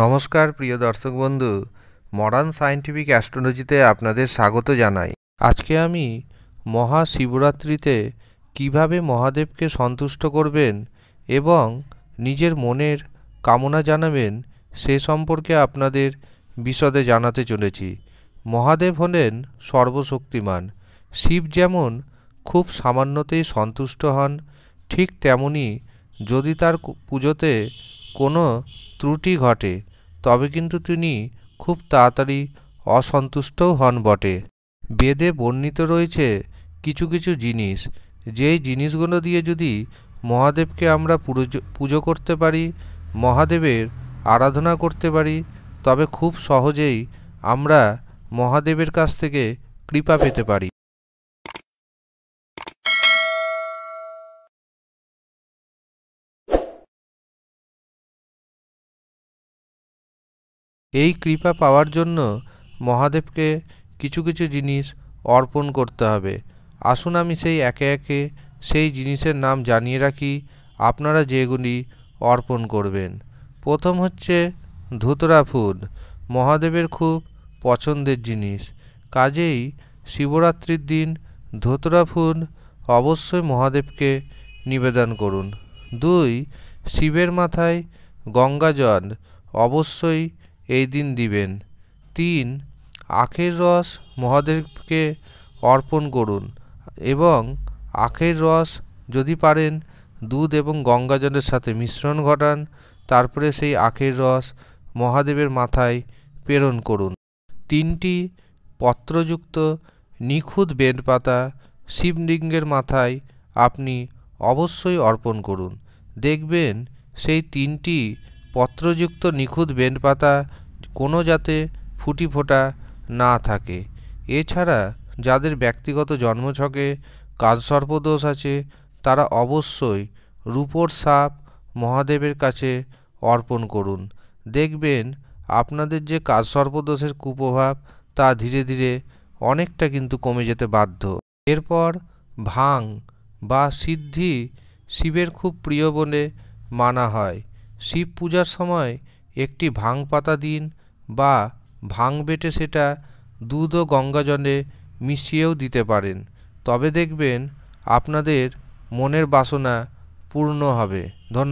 নমস্কার প্রিয় দর্শক বন্ধু মডার্ন সায়েন্টিফিক অ্যাস্ট্রোলজিতে আপনাদের স্বাগত জানাই আজকে আমি মহা শিবরাত্রিতে কিভাবে মহাদেবকে সন্তুষ্ট করবেন এবং নিজের মনের কামনা জানাবেন সে সম্পর্কে আপনাদের বিশদে জানাতে চলেছি মহাদেব হলেন সর্বশক্তিমান শিব যেমন খুব সামান্যতেই সন্তুষ্ট হন ঠিক তেমনি যদি তার পুজোতে কোনো ত্রুটি ঘটে তবে কিন্তু তিনি খুব তাড়াতাড়ি অসন্তুষ্টও হন বটে বেদে বর্ণিত রয়েছে কিছু কিছু জিনিস যেই জিনিসগুলো দিয়ে যদি মহাদেবকে আমরা পুজো করতে পারি মহাদেবের আরাধনা করতে পারি তবে খুব সহজেই আমরা মহাদেবের কাছ থেকে কৃপা পেতে পারি এই কৃপা পাওয়ার জন্য মহাদেবকে কিছু কিছু জিনিস অর্পণ করতে হবে আসুন আমি সেই একে একে সেই জিনিসের নাম জানিয়ে রাখি আপনারা যেগুলি অর্পণ করবেন প্রথম হচ্ছে ধুতরা ফুল মহাদেবের খুব পছন্দের জিনিস কাজেই শিবরাত্রির দিন ধুতরা ফুল অবশ্যই মহাদেবকে নিবেদন করুন দুই শিবের মাথায় গঙ্গা জল অবশ্যই এই দিন দিবেন তিন আখের রস মহাদেবকে অর্পণ করুন এবং আখের রস যদি পারেন দুধ এবং গঙ্গাজলের সাথে মিশ্রণ ঘটান তারপরে সেই আখের রস মহাদেবের মাথায় প্রেরণ করুন তিনটি পত্রযুক্ত নিখুঁত বেলপাতা শিবলিঙ্গের মাথায় আপনি অবশ্যই অর্পণ করুন দেখবেন সেই তিনটি পত্রযুক্ত নিখুঁত বেলপাতা কোনো যাতে ফুটি ফোটা না থাকে এছাড়া যাদের ব্যক্তিগত জন্মছকে কাজ সর্পদোষ আছে তারা অবশ্যই রূপোর সাপ মহাদেবের কাছে অর্পণ করুন দেখবেন আপনাদের যে কাজ সর্পদোষের কুপ্রভাব তা ধীরে ধীরে অনেকটা কিন্তু কমে যেতে বাধ্য এরপর ভাং বা সিদ্ধি শিবের খুব প্রিয় বলে মানা হয় শিব পূজার সময় একটি ভাং পাতা দিন বা ভাং বেটে সেটা দুধ ও গঙ্গাজলে মিশিয়েও দিতে পারেন তবে দেখবেন আপনাদের মনের বাসনা পূর্ণ হবে ধন্য